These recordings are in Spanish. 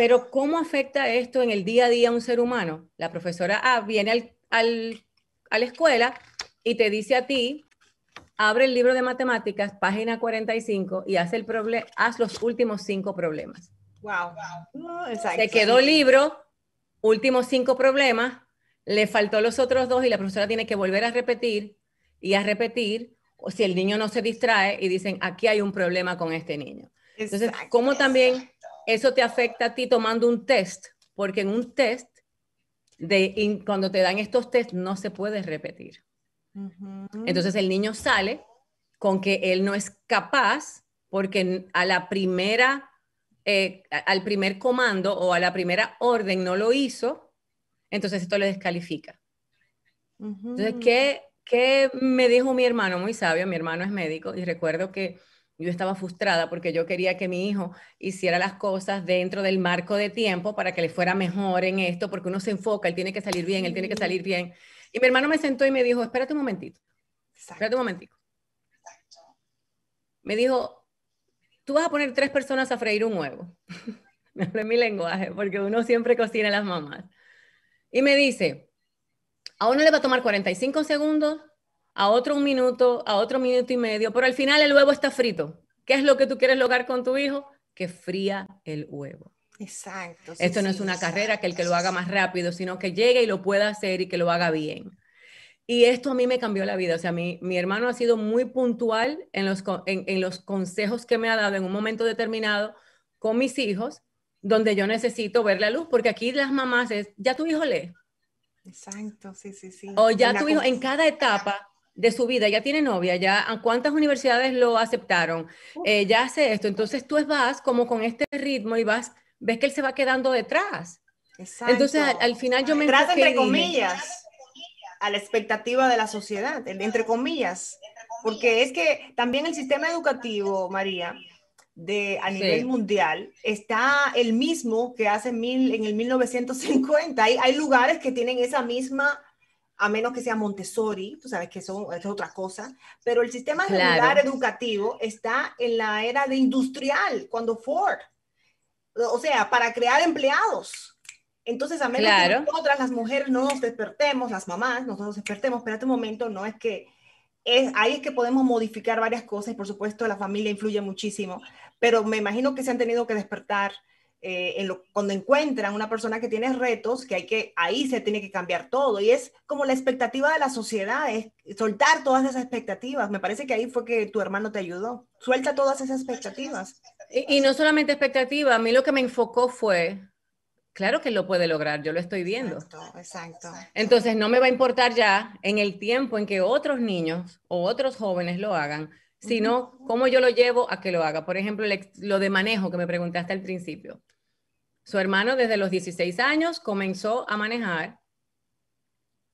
Pero ¿cómo afecta esto en el día a día a un ser humano? La profesora A viene al, al, a la escuela y te dice a ti, abre el libro de matemáticas, página 45, y hace el proble haz los últimos cinco problemas. Wow. exacto. Te quedó libro, últimos cinco problemas, le faltó los otros dos y la profesora tiene que volver a repetir y a repetir, o si el niño no se distrae y dicen, aquí hay un problema con este niño. Entonces, ¿cómo también eso te afecta a ti tomando un test, porque en un test, de, cuando te dan estos test, no se puede repetir. Entonces el niño sale con que él no es capaz, porque a la primera, eh, al primer comando o a la primera orden no lo hizo, entonces esto le descalifica. Entonces, ¿qué, ¿qué me dijo mi hermano? Muy sabio, mi hermano es médico, y recuerdo que yo estaba frustrada porque yo quería que mi hijo hiciera las cosas dentro del marco de tiempo para que le fuera mejor en esto, porque uno se enfoca, él tiene que salir bien, él tiene que salir bien. Y mi hermano me sentó y me dijo, espérate un momentito, espérate un momentito. Me dijo, tú vas a poner tres personas a freír un huevo. me es mi lenguaje, porque uno siempre cocina las mamás. Y me dice, a uno le va a tomar 45 segundos, a otro minuto, a otro minuto y medio, pero al final el huevo está frito. ¿Qué es lo que tú quieres lograr con tu hijo? Que fría el huevo. Exacto. Esto no es una carrera que el que lo haga más rápido, sino que llegue y lo pueda hacer y que lo haga bien. Y esto a mí me cambió la vida. O sea, mi, hermano ha sido muy puntual en los, en los consejos que me ha dado en un momento determinado con mis hijos, donde yo necesito ver la luz, porque aquí las mamás es, ya tu hijo lee. Exacto, sí, sí, sí. O ya tu hijo, en cada etapa, de su vida, ya tiene novia, ya ah, cuántas universidades lo aceptaron, eh, ya hace esto. Entonces tú vas como con este ritmo y vas, ves que él se va quedando detrás. Entonces al, final yo me... Detrás, entre comillas, a la expectativa de la sociedad, entre comillas. Porque es que también el sistema educativo, María, de, a nivel mundial está el mismo que hace mil, en el 1950. Hay, hay lugares que tienen esa misma a menos que sea Montessori, tú sabes que eso es otra cosa, pero el sistema educativo está en la era de industrial, cuando Ford, o sea, para crear empleados. Entonces, a menos que nosotras las mujeres no nos despertemos, las mamás, nosotros despertemos, pero en este momento no es que, es, ahí es que podemos modificar varias cosas y por supuesto la familia influye muchísimo, pero me imagino que se han tenido que despertar eh, cuando encuentran una persona que tiene retos, que, hay que ahí se tiene que cambiar todo. Y es como la expectativa de la sociedad, es soltar todas esas expectativas. Me parece que ahí fue que tu hermano te ayudó. Suelta todas esas expectativas. Y, no solamente expectativa, a mí lo que me enfocó fue... Claro que lo puede lograr, yo lo estoy viendo. Exacto, exacto. Entonces no me va a importar ya en el tiempo en que otros niños o otros jóvenes lo hagan, sino cómo yo lo llevo a que lo haga. Por ejemplo, lo de manejo que me preguntaste al principio. Su hermano desde los 16 años comenzó a manejar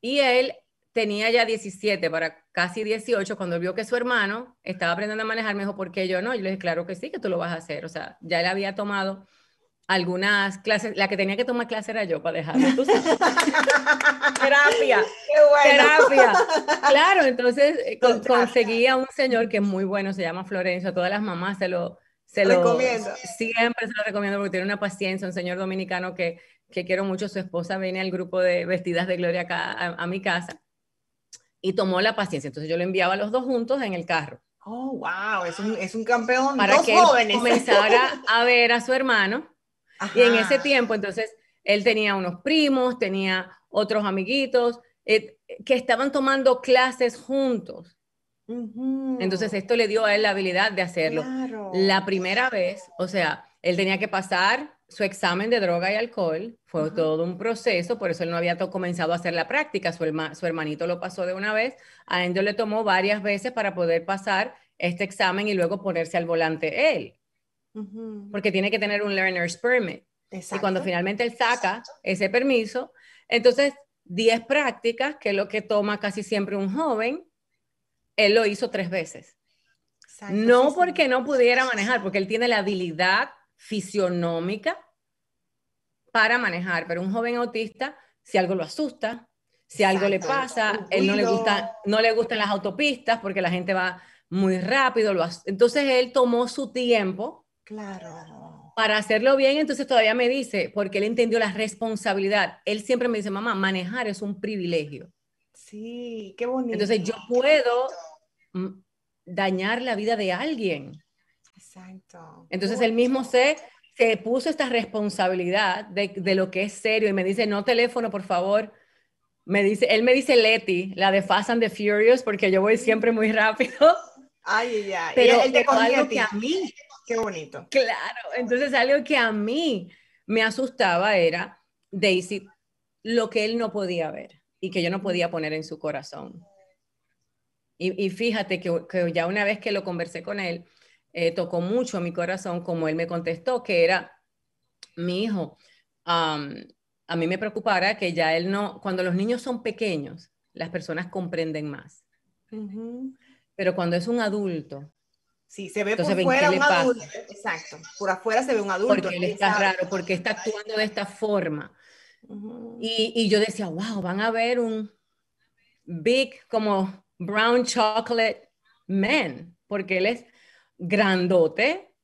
y él tenía ya 17 para casi 18 cuando vio que su hermano estaba aprendiendo a manejar, me dijo, yo no? Yo le dije, claro que sí, que tú lo vas a hacer. O sea, ya él había tomado algunas clases, la que tenía que tomar clase era yo para dejarlo. terapia, qué bueno. terapia. Claro, entonces eh, conseguía conseguí a un señor que es muy bueno, se llama Florencio, todas las mamás se lo, se lo recomiendo. Siempre se lo recomiendo porque tiene una paciencia, un señor dominicano que, que quiero mucho, su esposa viene al grupo de vestidas de gloria acá a, mi casa y tomó la paciencia. Entonces yo lo enviaba a los dos juntos en el carro. Oh, wow, es un, es un campeón. Para que jóvenes. comenzara a ver a su hermano. Y en ese tiempo, entonces, él tenía unos primos, tenía otros amiguitos eh, que estaban tomando clases juntos. Entonces esto le dio a él la habilidad de hacerlo. La primera vez, o sea, él tenía que pasar su examen de droga y alcohol, fue todo un proceso, por eso él no había comenzado a hacer la práctica, su, hermanito lo pasó de una vez, a Endo le tomó varias veces para poder pasar este examen y luego ponerse al volante él, porque tiene que tener un learner's permit. Y cuando finalmente él saca ese permiso, entonces 10 prácticas, que es lo que toma casi siempre un joven, él lo hizo tres veces. no porque no pudiera manejar, porque él tiene la habilidad fisionómica para manejar, pero un joven autista, si algo lo asusta, si algo le pasa, él no le, gusta, no le gustan las autopistas porque la gente va muy rápido, lo entonces él tomó su tiempo. Claro. Para hacerlo bien, entonces todavía me dice, porque él entendió la responsabilidad. Él siempre me dice, mamá, manejar es un privilegio. Sí, qué bonito. Entonces yo puedo dañar la vida de alguien. Exacto. Entonces el él mismo se, se puso esta responsabilidad de, de, lo que es serio y me dice, no teléfono, por favor. Me dice, él me dice Leti, la de Fast and the Furious, porque yo voy siempre muy rápido. Ay, ay. Pero, él algo que a mí, qué bonito. Claro, entonces algo que a mí me asustaba era Daisy, lo que él no podía ver y que yo no podía poner en su corazón. Y, fíjate que, ya una vez que lo conversé con él, eh, tocó mucho mi corazón como él me contestó, que era mi hijo. a mí me preocupara que ya él no, cuando los niños son pequeños, las personas comprenden más. Pero cuando es un adulto. Sí, se ve por fuera un adulto. Exacto, por afuera se ve un adulto. Porque él está raro, porque está actuando de esta forma. y, y, yo decía, wow, van a ver un big como Brown Chocolate Man, porque él es grandote,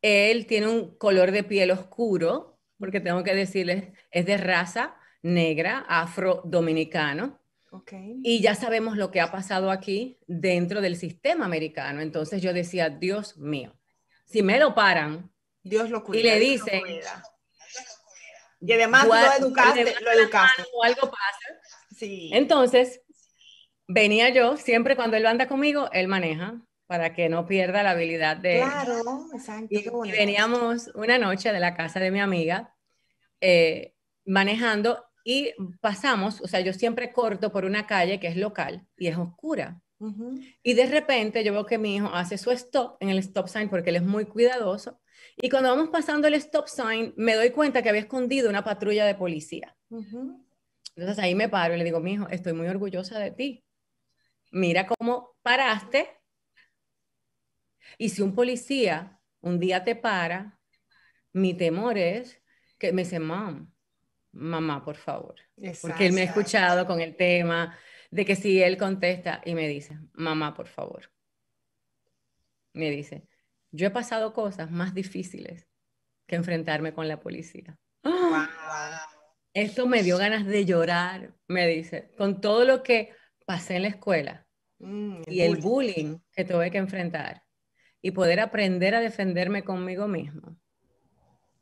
él tiene un color de piel oscuro, porque tengo que decirles, es de raza negra, afro-dominicano. Okay. Y ya sabemos lo que ha pasado aquí dentro del sistema americano. Entonces yo decía, Dios mío, si me lo paran Dios lo cuida, y le dicen... Y además lo educaste, lo O algo pasa. Sí. Entonces, venía yo, siempre cuando él anda conmigo, él maneja para que no pierda la habilidad de... Claro, exacto. Y, veníamos una noche de la casa de mi amiga eh, manejando y pasamos, o sea, yo siempre corto por una calle que es local y es oscura. Y de repente yo veo que mi hijo hace su stop en el stop sign porque él es muy cuidadoso. Y cuando vamos pasando el stop sign, me doy cuenta que había escondido una patrulla de policía. Entonces ahí me paro y le digo, mi hijo, estoy muy orgullosa de ti mira cómo paraste. Y si un policía un día te para, mi temor es que me dice, mamá, mamá, por favor. Porque él me ha escuchado con el tema de que si él contesta y me dice, mamá, por favor. Me dice, yo he pasado cosas más difíciles que enfrentarme con la policía. Esto me dio ganas de llorar, me dice, con todo lo que pasé en la escuela, Mm, y el bullying que tuve que enfrentar y poder aprender a defenderme conmigo mismo.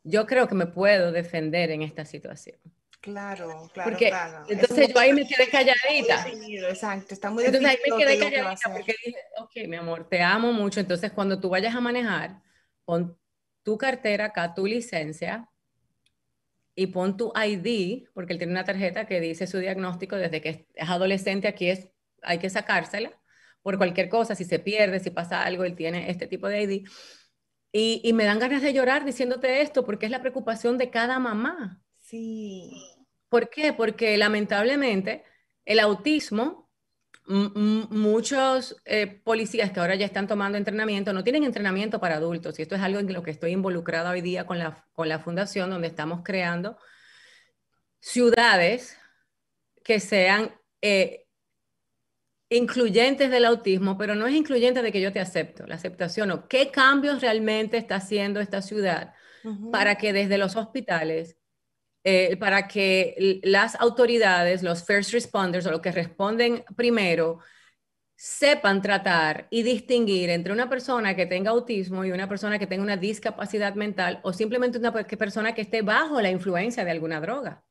Yo creo que me puedo defender en esta situación. Claro, claro. Entonces yo ahí me quedé calladita. exacto, está muy Entonces ahí me quedé calladita porque dije, ok, mi amor, te amo mucho. Entonces cuando tú vayas a manejar, pon tu cartera acá, tu licencia y pon tu ID, porque él tiene una tarjeta que dice su diagnóstico desde que es adolescente, aquí es hay que sacársela por cualquier cosa, si se pierde, si pasa algo, él tiene este tipo de ID. Y, me dan ganas de llorar diciéndote esto porque es la preocupación de cada mamá. Sí. ¿Por qué? Porque lamentablemente el autismo, muchos eh, policías que ahora ya están tomando entrenamiento, no tienen entrenamiento para adultos. Y esto es algo en lo que estoy involucrada hoy día con la, con la fundación, donde estamos creando ciudades que sean eh, incluyentes del autismo, pero no es incluyente de que yo te acepto, la aceptación o qué cambios realmente está haciendo esta ciudad para que desde los hospitales, eh, para que las autoridades, los first responders o los que responden primero, sepan tratar y distinguir entre una persona que tenga autismo y una persona que tenga una discapacidad mental o simplemente una persona que esté bajo la influencia de alguna droga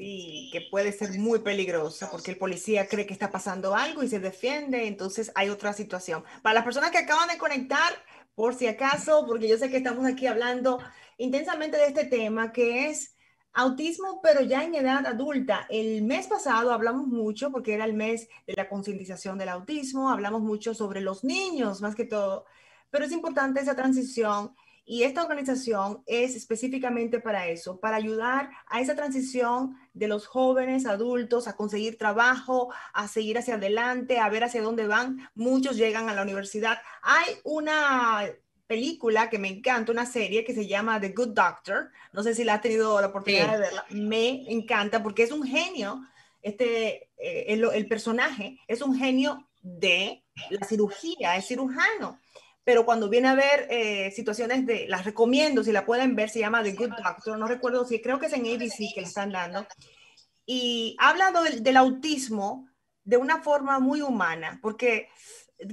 y que puede ser muy peligrosa porque el policía cree que está pasando algo y se defiende, entonces hay otra situación. Para las personas que acaban de conectar, por si acaso, porque yo sé que estamos aquí hablando intensamente de este tema que es autismo, pero ya en edad adulta. El mes pasado hablamos mucho, porque era el mes de la concientización del autismo, hablamos mucho sobre los niños más que todo, pero es importante esa transición y esta organización es específicamente para eso, para ayudar a esa transición de los jóvenes adultos a conseguir trabajo, a seguir hacia adelante, a ver hacia dónde van. Muchos llegan a la universidad. Hay una película que me encanta, una serie que se llama The Good Doctor. No sé si la has tenido la oportunidad de verla. Me encanta porque es un genio. Este, eh, el personaje es un genio de la cirugía, es cirujano pero cuando viene a ver eh, situaciones de, las recomiendo, si la pueden ver, se llama The Good Doctor, no recuerdo si, creo que es en ABC que le están dando, y habla del, del autismo de una forma muy humana, porque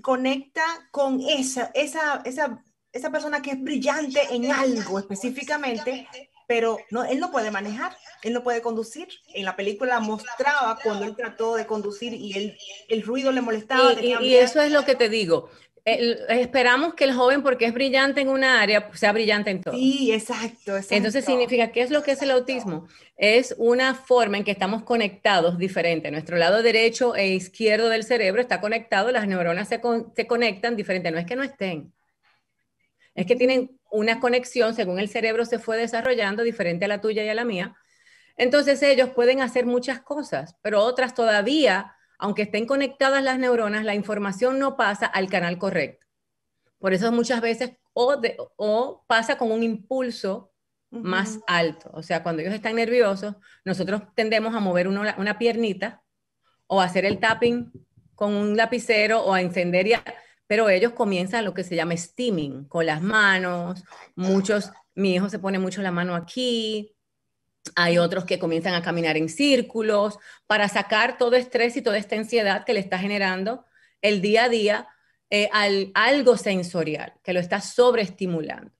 conecta con esa, esa, esa, esa persona que es brillante en algo específicamente, pero no, él no puede manejar, él no puede conducir. En la película mostraba cuando él trató de conducir y el ruido le molestaba. y eso es lo que te digo esperamos que el joven, porque es brillante en una área, sea brillante en todo. Sí, exacto, Entonces significa, ¿qué es lo que es el autismo? Es una forma en que estamos conectados diferente. Nuestro lado derecho e izquierdo del cerebro está conectado, las neuronas se, se conectan diferente. No es que no estén, es que tienen una conexión según el cerebro se fue desarrollando diferente a la tuya y a la mía. Entonces ellos pueden hacer muchas cosas, pero otras todavía aunque estén conectadas las neuronas, la información no pasa al canal correcto. Por eso muchas veces o, pasa con un impulso más alto. O sea, cuando ellos están nerviosos, nosotros tendemos a mover una piernita o hacer el tapping con un lapicero o a encender, y pero ellos comienzan lo que se llama steaming, con las manos, muchos, mi hijo se pone mucho la mano aquí, hay otros que comienzan a caminar en círculos para sacar todo estrés y toda esta ansiedad que le está generando el día a día eh, al, algo sensorial que lo está sobreestimulando.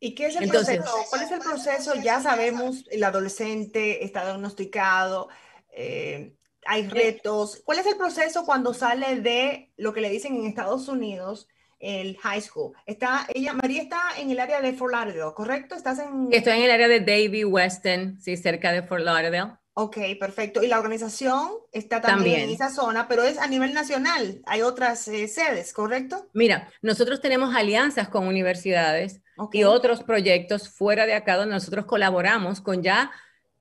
¿Y qué es el proceso? ¿Cuál es el proceso? Ya sabemos, el adolescente está diagnosticado, eh, hay retos. ¿Cuál es el proceso cuando sale de lo que le dicen en Estados Unidos, el high school. Está, ella, María está en el área de Fort Lauderdale, ¿correcto? Estás en... Estoy en el área de Davie Weston, sí, cerca de Fort Lauderdale. Ok, perfecto. Y la organización está también, en esa zona, pero es a nivel nacional. Hay otras eh, sedes, ¿correcto? Mira, nosotros tenemos alianzas con universidades y otros proyectos fuera de acá donde nosotros colaboramos con ya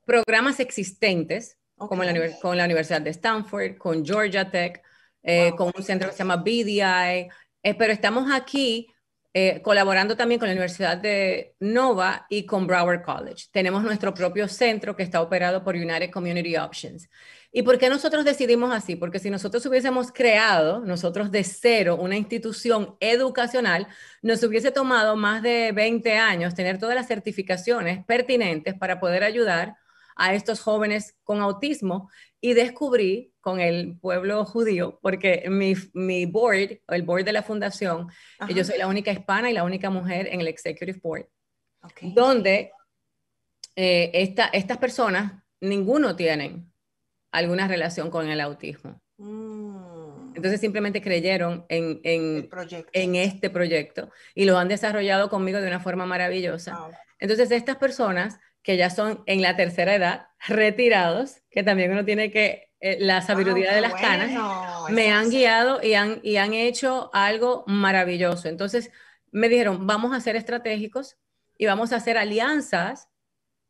programas existentes, como la, con la Universidad de Stanford, con Georgia Tech, eh, con un centro que se llama BDI, eh, pero estamos aquí eh, colaborando también con la Universidad de Nova y con Broward College. Tenemos nuestro propio centro que está operado por United Community Options. ¿Y por qué nosotros decidimos así? Porque si nosotros hubiésemos creado nosotros de cero una institución educacional, nos hubiese tomado más de 20 años tener todas las certificaciones pertinentes para poder ayudar a estos jóvenes con autismo y descubrí con el pueblo judío, porque mi, mi board, el board de la fundación, yo soy la única hispana y la única mujer en el Executive Board, donde eh, estas personas, ninguno tienen alguna relación con el autismo. Mm. Entonces simplemente creyeron en, en, en, este proyecto y lo han desarrollado conmigo de una forma maravillosa. Ah, Entonces estas personas que ya son en la tercera edad, retirados, que también uno tiene que, eh, la ah, sabiduría de las canas, me han guiado y han, y han hecho algo maravilloso. Entonces me dijeron, vamos a ser estratégicos y vamos a hacer alianzas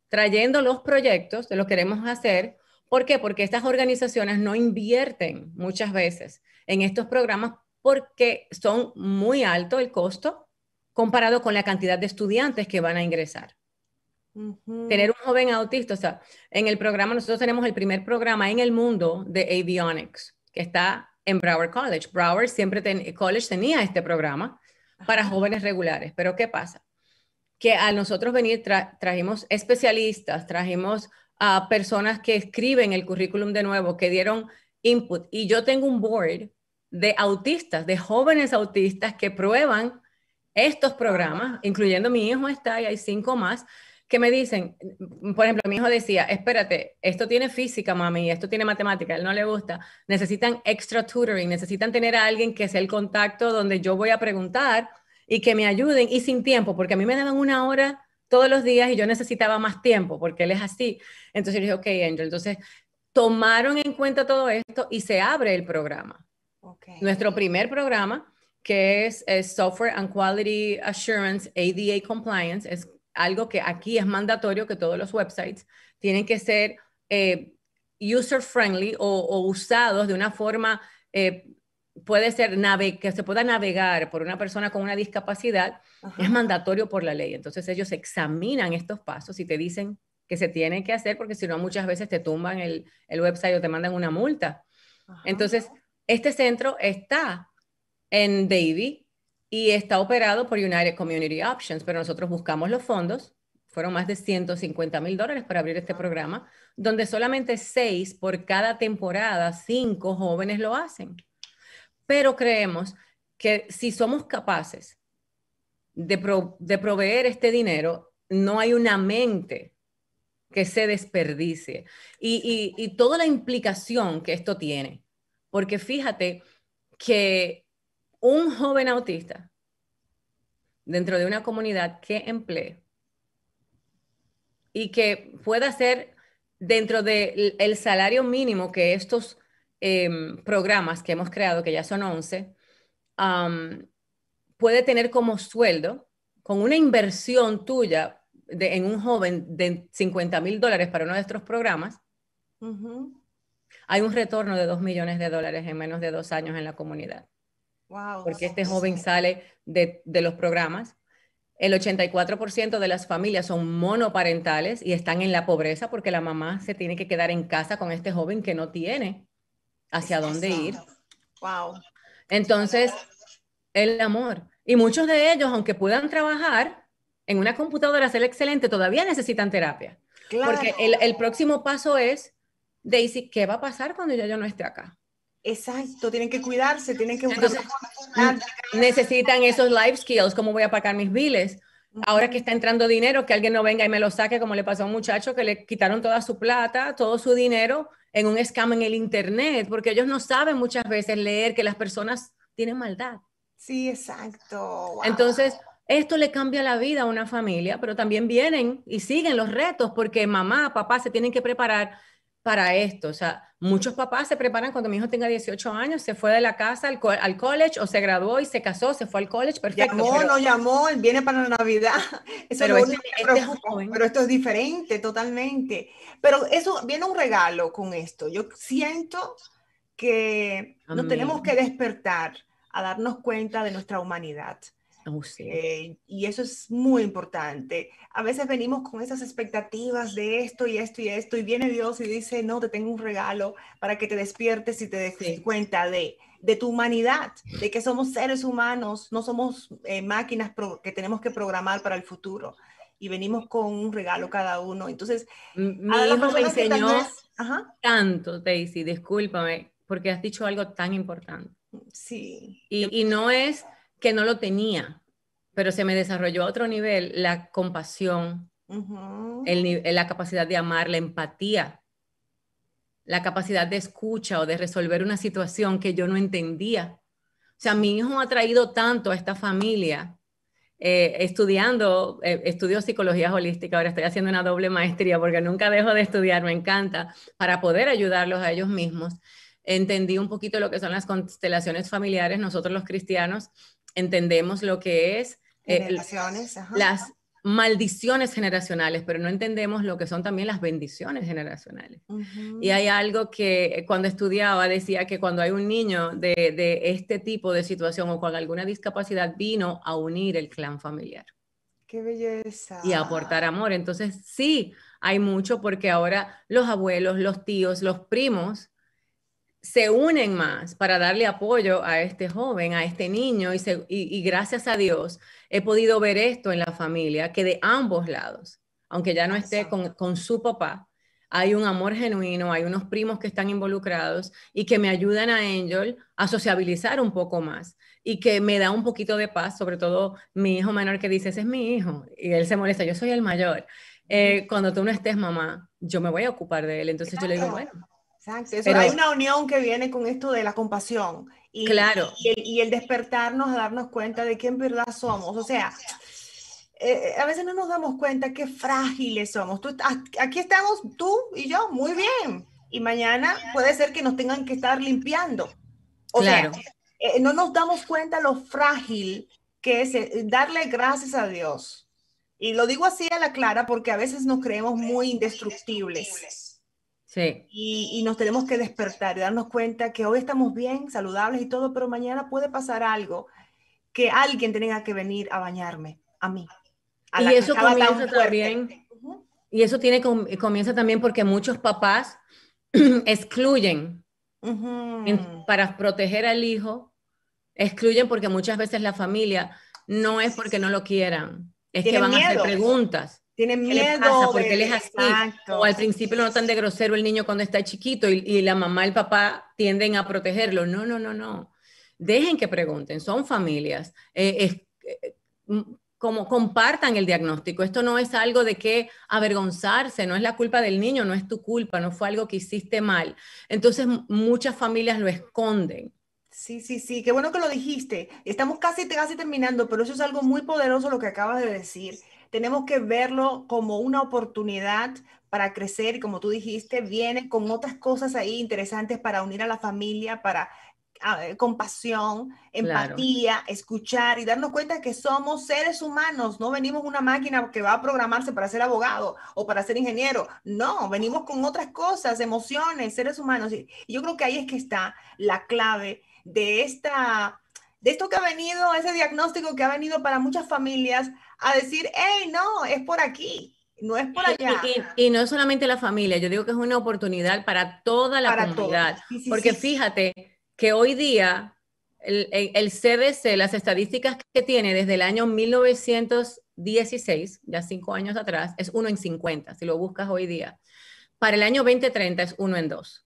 trayendo los proyectos de lo queremos hacer. ¿Por qué? Porque estas organizaciones no invierten muchas veces en estos programas porque son muy alto el costo comparado con la cantidad de estudiantes que van a ingresar. Tener un joven autista, o sea, en el programa, nosotros tenemos el primer programa en el mundo de avionics, que está en Broward College. Broward siempre eh, College tenía este programa para jóvenes regulares, pero ¿qué pasa? Que a nosotros venir trajimos especialistas, trajimos a personas que escriben el currículum de nuevo, que dieron input. Y yo tengo un board de autistas, de jóvenes autistas que prueban estos programas, incluyendo mi hijo está y hay cinco más, que me dicen, mm, por ejemplo, mi hijo decía, espérate, esto tiene física, mami, esto tiene matemática, él no le gusta, necesitan extra tutoring, necesitan tener a alguien que sea el contacto donde yo voy a preguntar y que me ayuden y sin tiempo, porque a mí me daban una hora todos los días y yo necesitaba más tiempo porque él es así. Entonces yo dije, ok, Angel, entonces tomaron en cuenta todo esto y se abre el programa. Nuestro primer programa, que es, es Software and Quality Assurance, ADA Compliance, es algo que aquí es mandatorio, que todos los websites tienen que ser eh, user-friendly o, usados de una forma, eh, puede ser nave, que se pueda navegar por una persona con una discapacidad, es mandatorio por la ley. Entonces ellos examinan estos pasos y te dicen que se tienen que hacer porque si no muchas veces te tumban el, website o te mandan una multa. Entonces, este centro está en Davie, y está operado por United Community Options, pero nosotros buscamos los fondos. Fueron más de 150 mil dólares para abrir este programa, donde solamente seis por cada temporada, cinco jóvenes lo hacen. Pero creemos que si somos capaces de, de proveer este dinero, no hay una mente que se desperdicie y, y toda la implicación que esto tiene. Porque fíjate que un joven autista dentro de una comunidad que emplee y que pueda ser dentro del salario mínimo que estos em, programas que hemos creado, que ya son 11, puede tener como sueldo, con una inversión tuya de, en un joven de 50 mil dólares para uno de estos programas, hay un retorno de 2 millones de dólares en menos de dos años en la comunidad porque este joven sale de, los programas. El 84% de las familias son monoparentales y están en la pobreza porque la mamá se tiene que quedar en casa con este joven que no tiene hacia dónde ir. Wow. Entonces, el amor. Y muchos de ellos, aunque puedan trabajar en una computadora, ser excelente, todavía necesitan terapia. Porque el, próximo paso es, Daisy, ¿qué va a pasar cuando yo no esté acá? Exacto, tienen que cuidarse, tienen que necesitan esos life skills, cómo voy a pagar mis biles. Ahora que está entrando dinero, que alguien no venga y me lo saque, como le pasó a un muchacho que le quitaron toda su plata, todo su dinero en un scam en el internet, porque ellos no saben muchas veces leer que las personas tienen maldad. Sí, exacto. Entonces, esto le cambia la vida a una familia, pero también vienen y siguen los retos porque mamá, papá se tienen que preparar para esto. O sea, muchos papás se preparan cuando mi hijo tenga 18 años, se fue de la casa al, college o se graduó y se casó, se fue al college, perfecto. Llamó, no llamó, él viene para la Navidad. pero, esto es diferente totalmente. Pero eso viene un regalo con esto. Yo siento que no nos tenemos que despertar a darnos cuenta de nuestra humanidad. Eh, y eso es muy importante. A veces venimos con esas expectativas de esto y esto y esto, y viene Dios y dice, no, te tengo un regalo para que te despiertes y te des cuenta de, de, tu humanidad, de que somos seres humanos, no somos eh, máquinas que tenemos que programar para el futuro. Y venimos con un regalo cada uno. Entonces, mi hijo me enseñó tanto, Daisy, discúlpame, porque has dicho algo tan importante. Sí. Y, y no es que no lo tenía, pero se me desarrolló a otro nivel la compasión, eh, la capacidad de amar, la empatía, la capacidad de escucha o de resolver una situación que yo no entendía. O sea, mi hijo ha traído tanto a esta familia eh, estudiando, eh, estudio psicología holística, ahora estoy haciendo una doble maestría porque nunca dejo de estudiar, me encanta, para poder ayudarlos a ellos mismos. Entendí un poquito lo que son las constelaciones familiares. Nosotros los cristianos entendemos lo que es eh, las maldiciones generacionales, pero no entendemos lo que son también las bendiciones generacionales. Y hay algo que eh, cuando estudiaba decía que cuando hay un niño de, de este tipo de situación o con alguna discapacidad vino a unir el clan familiar. Qué belleza. Y aportar amor. Entonces, sí, hay mucho porque ahora los abuelos, los tíos, los primos se unen más para darle apoyo a este joven, a este niño, y, gracias a Dios he podido ver esto en la familia, que de ambos lados, aunque ya no esté con, su papá, hay un amor genuino, hay unos primos que están involucrados y que me ayudan a Angel a sociabilizar un poco más y que me da un poquito de paz, sobre todo mi hijo menor que dice, ese es mi hijo, y él se molesta, yo soy el mayor. Eh, cuando tú no estés mamá, yo me voy a ocupar de él, entonces yo le digo, bueno Exacto. hay una unión que viene con esto de la compasión y, el, despertarnos a darnos cuenta de quién verdad somos. O sea, eh, eh, a veces no nos damos cuenta qué frágiles somos. Tú, aquí estamos tú y yo, muy bien. Y mañana puede ser que nos tengan que estar limpiando. O claro. sea, eh, no nos damos cuenta lo frágil que es darle gracias a Dios. Y lo digo así a la clara porque a veces nos creemos muy indestructibles y, nos tenemos que despertar y darnos cuenta que hoy estamos bien, saludables y todo, pero mañana puede pasar algo que alguien tenga que venir a bañarme, a mí. y eso comienza también. tiene comienza también porque muchos papás excluyen para proteger al hijo, excluyen porque muchas veces la familia no es porque no lo quieran, es que van a hacer preguntas tienen miedo. Porque él es así. O al principio lo notan de grosero el niño cuando está chiquito y, la mamá y el papá tienden a protegerlo. No, no, no, no. Dejen que pregunten, son familias. Eh, eh, mm, como compartan el diagnóstico. Esto no es algo de que avergonzarse, no es la culpa del niño, no es tu culpa, no fue algo que hiciste mal. Entonces muchas familias lo esconden. Sí, sí, sí, qué bueno que lo dijiste. Estamos casi, casi terminando, pero eso es algo muy poderoso lo que acabas de decir tenemos que verlo como una oportunidad para crecer y como tú dijiste, viene con otras cosas ahí interesantes para unir a la familia, para ah, eh, compasión, empatía, escuchar y darnos cuenta que somos seres humanos, no venimos una máquina que va a programarse para ser abogado o para ser ingeniero, no, venimos con otras cosas, emociones, seres humanos. Y yo creo que ahí es que está la clave de esta de esto que ha venido, ese diagnóstico que ha venido para muchas familias, a decir, hey, no, es por aquí, no es por allá. Y, no es solamente la familia, yo digo que es una oportunidad para toda la comunidad. porque fíjate que hoy día el, el, CDC, las estadísticas que tiene desde el año 1916, ya cinco años atrás, es uno en 50, si lo buscas hoy día. Para el año 2030 es uno en dos.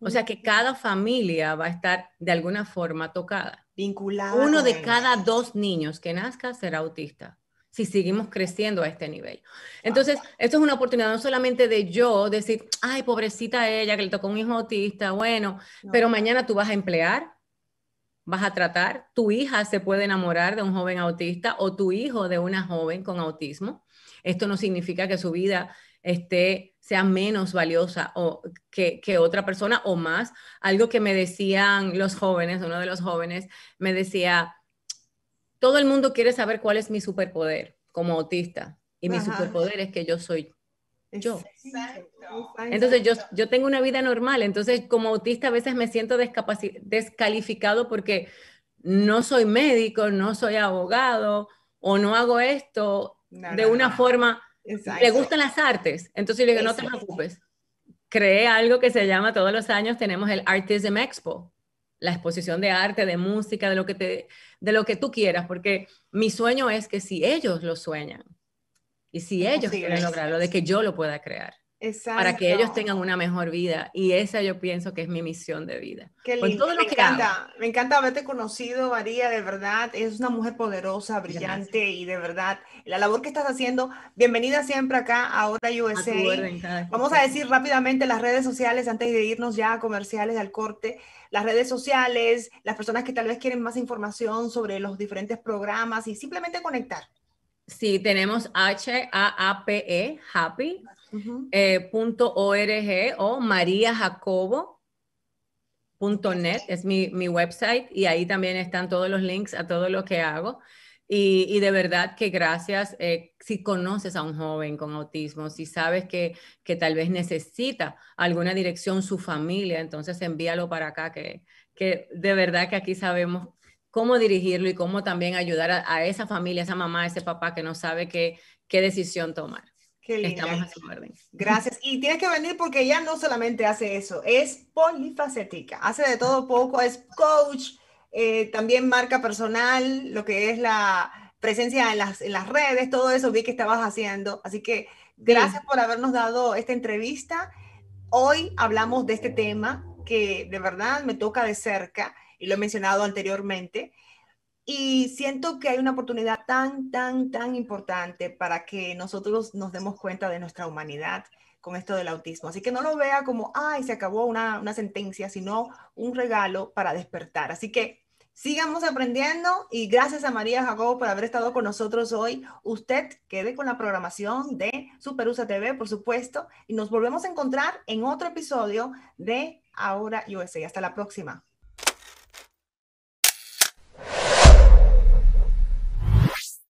O sea que cada familia va a estar de alguna forma tocada. Vinculada. Uno de cada dos niños que nazca será autista si seguimos creciendo a este nivel. Entonces, esto es una oportunidad no solamente de yo decir, ay, pobrecita ella que le tocó un hijo autista, bueno, pero mañana tú vas a emplear, vas a tratar, tu hija se puede enamorar de un joven autista o tu hijo de una joven con autismo. Esto no significa que su vida esté sea menos valiosa o que, otra persona o más. Algo que me decían los jóvenes, uno de los jóvenes me decía, todo el mundo quiere saber cuál es mi superpoder como autista y mi superpoder es que yo soy yo. Entonces yo, yo tengo una vida normal, entonces como autista a veces me siento descalificado porque no soy médico, no soy abogado o no hago esto de una forma le gustan las artes, entonces le digo, no te preocupes. Creé algo que se llama, todos los años tenemos el Artism Expo, la exposición de arte, de música, de lo que, te, de lo que tú quieras, porque mi sueño es que si ellos lo sueñan y si ellos quieren lograrlo, de que yo lo pueda crear para que ellos tengan una mejor vida. Y esa yo pienso que es mi misión de vida. Qué lindo. me, encanta, me haberte conocido, María, de verdad. Es una mujer poderosa, brillante y de verdad, la labor que estás haciendo, bienvenida siempre acá a ahora USA. Vamos a decir rápidamente las redes sociales antes de irnos ya a comerciales al corte. Las redes sociales, las personas que tal vez quieren más información sobre los diferentes programas y simplemente conectar. Sí, tenemos H-A-A-P-E, Happy, eh, org o mariajacobo.net, es mi, website y ahí también están todos los links a todo lo que hago. Y, de verdad que gracias eh, si conoces a un joven con autismo, si sabes que, que tal vez necesita alguna dirección su familia, entonces envíalo para acá, que, que de verdad que aquí sabemos cómo dirigirlo y cómo también ayudar a, esa familia, esa mamá, ese papá que no sabe qué, qué decisión tomar. Gracias. Y tienes que venir porque ella no solamente hace eso, es polifacética. Hace de todo poco, es coach, eh, también marca personal, lo que es la presencia en las, redes, todo eso vi que estabas haciendo. Así que gracias por habernos dado esta entrevista. Hoy hablamos de este tema que de verdad me toca de cerca y lo he mencionado anteriormente. Y siento que hay una oportunidad tan, tan, tan importante para que nosotros nos demos cuenta de nuestra humanidad con esto del autismo. Así que no lo vea como, ay, se acabó una, sentencia, sino un regalo para despertar. Así que sigamos aprendiendo y gracias a María Jacobo por haber estado con nosotros hoy. Usted quede con la programación de Superusa TV, por supuesto, y nos volvemos a encontrar en otro episodio de Ahora USA. Hasta la próxima.